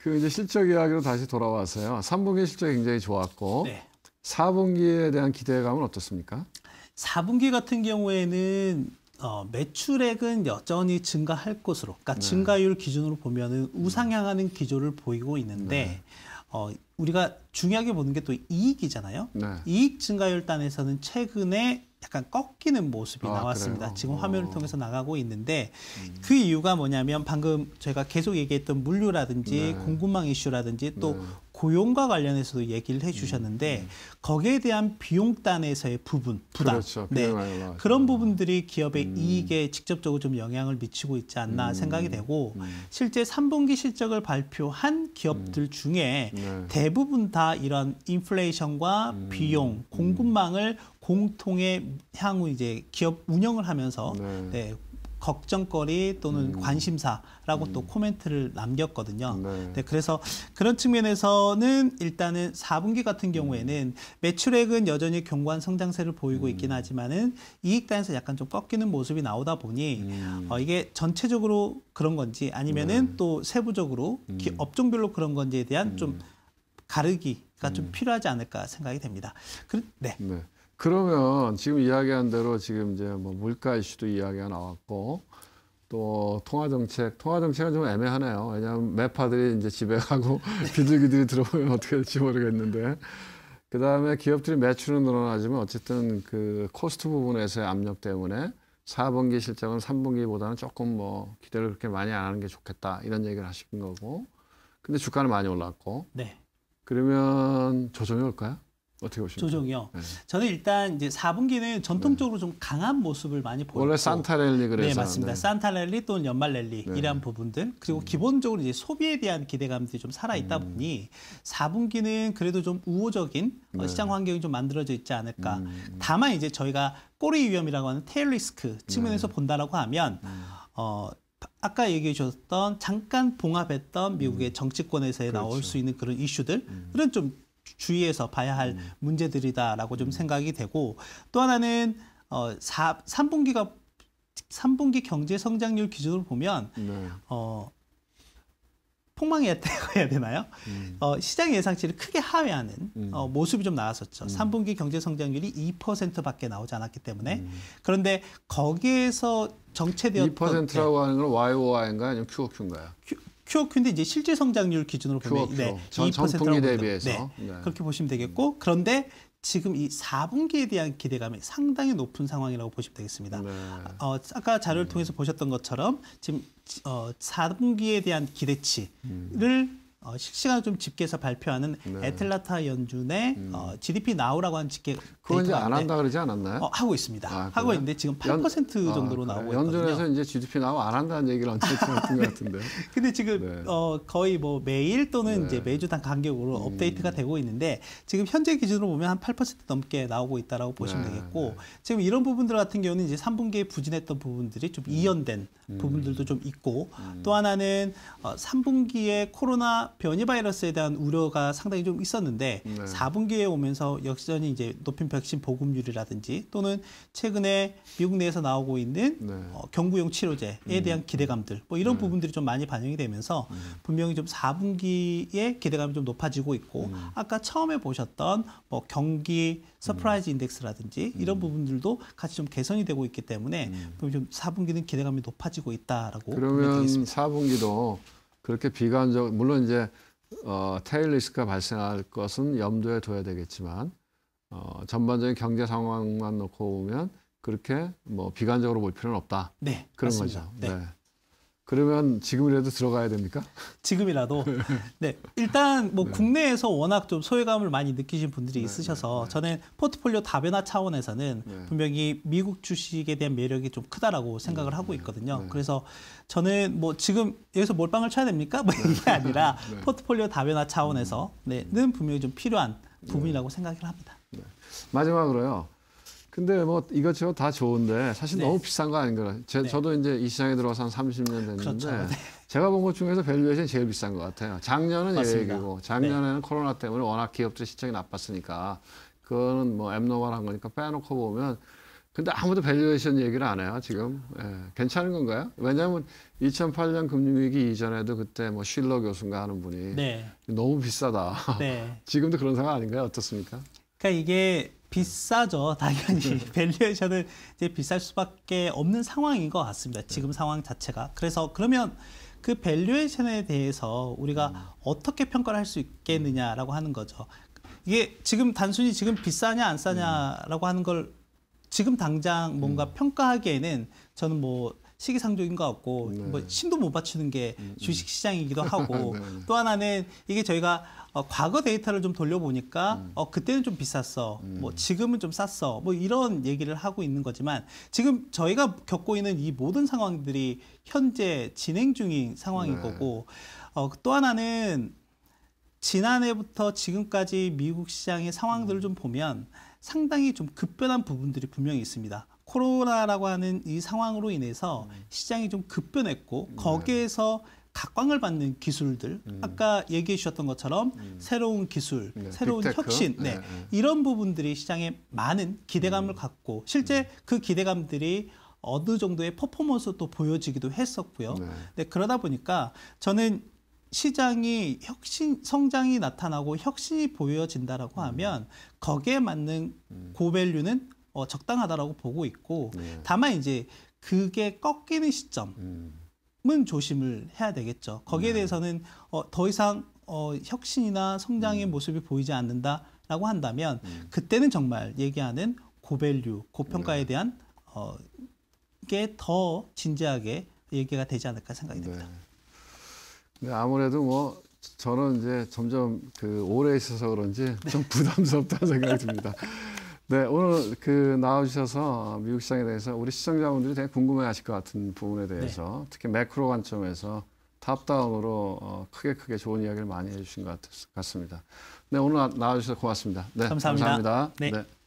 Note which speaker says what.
Speaker 1: 그 이제 실적 이야기로 다시 돌아와서요. 3분기 실적이 굉장히 좋았고 네. 4분기에
Speaker 2: 대한 기대감은 어떻습니까? 4분기 같은 경우에는 어, 매출액은 여전히 증가할 것으로, 그러니까 네. 증가율 기준으로 보면은 우상향하는 기조를 보이고 있는데 네. 어, 우리가 중요하게 보는 게 또 이익이잖아요. 네. 이익 증가율 단에서는 최근에 약간 꺾이는 모습이 아, 나왔습니다. 그래요? 지금 화면을 오. 어. 통해서 나가고 있는데 음. 그 이유가 뭐냐면 방금 제가 계속 얘기했던 물류라든지 네. 공급망 이슈라든지 또 네. 고용과 관련해서도 얘기를 해주셨는데 음, 음, 거기에 대한 비용단에서의 부분 부담, 그렇죠, 네 그런 부분들이 기업의 음. 이익에 직접적으로 좀 영향을 미치고 있지 않나 음, 생각이 되고 음. 실제 3분기 실적을 발표한 기업들 중에 네. 대부분 다 이런 인플레이션과 비용, 공급망을 공통의 향후 이제 기업 운영을 하면서 네. 네 걱정거리 또는 음. 관심사라고 음. 또 코멘트를 남겼거든요. 네. 네. 그래서 그런 측면에서는 일단은 4분기 같은 경우에는 음. 매출액은 여전히 경관 성장세를 보이고 음. 있긴 하지만은 이익단에서 약간 좀 꺾이는 모습이 나오다 보니 음. 어, 이게 전체적으로 그런 건지 아니면은 네. 또 세부적으로 기, 업종별로 그런 건지에 대한 좀 가르기가 좀 필요하지 않을까 생각이 됩니다.
Speaker 1: 그, 네. 네. 그러면 지금 이야기한 대로 지금 이제 뭐 물가 이슈도 이야기가 나왔고 또 통화 정책, 통화 정책은 좀 애매하네요. 왜냐하면 매파들이 이제 집에 가고 비둘기들이 들어오면 어떻게 될지 모르겠는데. 그 다음에 기업들이 매출은 늘어나지만 어쨌든 그 코스트 부분에서의 압력 때문에 4분기 실적은 3분기보다는 조금 뭐 기대를 그렇게 많이 안 하는 게 좋겠다 이런 얘기를 하신 거고. 근데 주가는 많이 올랐고. 네. 그러면 조정이 올까요? 어떻게 보십니까?
Speaker 2: 조정이요. 네. 저는 일단 이제 4분기는 전통적으로 네. 좀 강한 모습을 많이 보고 원래 산타랠리 네, 그래서 네 맞습니다. 네. 산타랠리 또는 연말랠리 네. 이런 부분들 그리고 음. 기본적으로 이제 소비에 대한 기대감들이 좀 살아 있다 음. 보니 4분기는 그래도 좀 우호적인 네. 시장 환경이 좀 만들어져 있지 않을까. 음. 다만 이제 저희가 꼬리 위험이라고 하는 테일 리스크 측면에서 본다라고 하면 음. 어. 아까 얘기해 주셨던 잠깐 봉합했던 미국의 음. 정치권에서 그렇죠. 나올 수 있는 그런 이슈들, 음. 좀 주의해서 봐야 할 음. 문제들이다라고 좀 음. 생각이 되고 또 하나는 어, 4, 3분기가 3분기 경제 성장률 기준으로 보면 네. 어, 폭망이었다고 해야 되나요? 음. 어, 시장 예상치를 크게 하회하는 음. 어, 모습이 좀 나왔었죠. 음. 3분기 경제 성장률이 2%밖에 나오지 않았기 때문에 음. 그런데 거기에서 정체되었던 2%라고 하는 건 YOY인가요?
Speaker 1: 아니면 QOQ인가요?
Speaker 2: QOQ인데 이제 실제 성장률 기준으로 보면 QOQ. 네, 2%라고 대비해서 네, 네. 그렇게 보시면 되겠고 그런데 지금 이 4분기에 대한 기대감이 상당히 높은 상황이라고 보시면 되겠습니다. 네. 어, 아까 자료를 음. 통해서 보셨던 것처럼 지금 어, 4분기에 대한 기대치를 음. 어, 실시간으좀 집계해서 발표하는 네. 애틀라타 연준의 음. 어, GDP 나오라고 하는 집계 그건 이제 안 한다 그러지 않았나요? 어, 하고 있습니다. 아, 하고 있는데 지금 8% 연, 아, 정도로 아, 나오고 연준 있거든요. 연준에서 이제 GDP 나오 안 한다는 얘기를 언제 들었던 것 같은데. 근데 지금 네. 어, 거의 뭐 매일 또는 네. 이제 매주단 간격으로 음. 업데이트가 되고 있는데 지금 현재 기준으로 보면 한 8% 넘게 나오고 있다라고 보시면 네, 되겠고 네. 지금 이런 부분들 같은 경우는 이제 3분기에 부진했던 부분들이 좀 음. 이연된 음. 부분들도 좀 있고 음. 또 하나는 어, 3분기에 코로나 변이 바이러스에 대한 우려가 상당히 좀 있었는데 네. 4분기에 오면서 역전이 이제 높은 백신 보급률이라든지 또는 최근에 미국 내에서 나오고 있는 네. 어, 경구용 치료제에 음. 대한 기대감들 뭐 이런 네. 부분들이 좀 많이 반영이 되면서 음. 분명히 좀 4분기에 기대감이 좀 높아지고 있고 음. 아까 처음에 보셨던 뭐 경기 서프라이즈 음. 인덱스라든지 이런 음. 부분들도 같이 좀 개선이 되고 있기 때문에 좀 4분기는 기대감이 높아지고 있다라고 그러면 보여드겠습니다
Speaker 1: 4분기도 그렇게 비관적 물론 이제 어, 테일 리스크가 발생할 것은 염두에 둬야 되겠지만 어, 전반적인 경제 상황만 놓고 보면 그렇게 뭐 비관적으로 볼 필요는 없다. 네, 그런 맞습니다. 거죠. 네. 네. 그러면
Speaker 2: 지금이라도 들어가야 됩니까? 지금이라도. 네. 네. 일단 뭐 네. 국내에서 워낙 좀 소외감을 많이 느끼신 분들이 네, 있으셔서 네, 네, 저는 포트폴리오 다변화 차원에서는 분명히 미국 주식에 대한 매력이 좀 크다라고 생각을 하고 있거든요. 그래서 저는 뭐 지금 여기서 몰빵을 쳐야 됩니까? 뭐 이게 아니라 포트폴리오 다변화 차원에서는 음. 분명히 좀 필요한 부분이라고 생각을 합니다.
Speaker 1: 마지막으로요. 근데 뭐 이것저것 다 좋은데 사실 네. 너무 비싼 거 아닌가. 제, 네. 저도 이제 이 시장에 들어와서 한 30년 됐는데 그렇죠. 네. 제가 본 것 중에서 밸류에이션이 제일 비싼 것 같아요. 작년은 예외이고 작년에는 네. 코로나 때문에 워낙 기업들 실적이 나빴으니까 그거는 뭐 앱노멀한 거니까 빼놓고 보면 근데 아무도 밸류에이션 얘기를 안 해요 지금 예, 괜찮은 건가요? 왜냐하면 2008년 금융위기 이전에도 그때 뭐 쉴러 교수인가 하는 분이 네. 너무 비싸다 네. 지금도 그런 상황 아닌가요? 어떻습니까?
Speaker 2: 그러니까 이게 비싸죠. 당연히 네. 밸류에이션은 이제 비쌀 수밖에 없는 상황인 것 같습니다. 네. 지금 상황 자체가. 그래서 그러면 그 밸류에이션에 대해서 우리가 음. 어떻게 평가를 할 수 있겠느냐라고 하는 거죠. 이게 지금 단순히 지금 비싸냐 안 싸냐라고 하는 걸 지금 당장 뭔가 음. 평가하기에는 저는 뭐 시기상조인 것 같고 네. 뭐 신도 못 받치는 게 음, 음. 주식 시장이기도 하고 네. 또 하나는 이게 저희가 어, 과거 데이터를 좀 돌려보니까 음. 어, 그때는 좀 비쌌어, 음. 뭐 지금은 좀 쌌어, 뭐 이런 얘기를 하고 있는 거지만 지금 저희가 겪고 있는 이 모든 상황들이 현재 진행 중인 상황인 네. 거고 어, 또 하나는 지난해부터 지금까지 미국 시장의 상황들을 음. 좀 보면 상당히 좀 급변한 부분들이 분명히 있습니다. 코로나라고 하는 이 상황으로 인해서 시장이 좀 급변했고 음. 거기에서 각광을 받는 기술들 음. 아까 얘기해 주셨던 것처럼 음. 새로운 기술, 네, 새로운 빅테크? 혁신 네, 네. 네. 이런 부분들이 시장에 많은 기대감을 음. 갖고 실제 음. 그 기대감들이 어느 정도의 퍼포먼스도 보여지기도 했었고요. 네. 그러다 보니까 저는 시장이 혁신 성장이 나타나고 혁신이 보여진다라고 음. 하면 거기에 맞는 음. 고밸류는 어, 적당하다라고 보고 있고 네. 다만 이제 그게 꺾이는 시점은 음. 조심을 해야 되겠죠. 거기에 네. 대해서는 어, 더 이상 어, 혁신이나 성장의 음. 모습이 보이지 않는다라고 한다면 음. 그때는 정말 얘기하는 고밸류, 고평가에 네. 대한 어, 게더 진지하게 얘기가 되지 않을까 생각이 듭니다. 네. 아무래도 뭐
Speaker 1: 저는 이제 점점 그 오래 있어서 그런지 좀 네. 부담스럽다는 생각이 듭니다. 네, 오늘 그 나와주셔서 미국 시장에 대해서 우리 시청자분들이 되게 궁금해하실 것 같은 부분에 네. 대해서 네. 특히 매크로 관점에서 탑다운으로 어, 크게 크게 좋은 이야기를 많이 해주신 것 같, 습니다 네, 오늘 나와주셔서 고맙습니다. 네, 감사합니다. 감사합니다. 네. 네.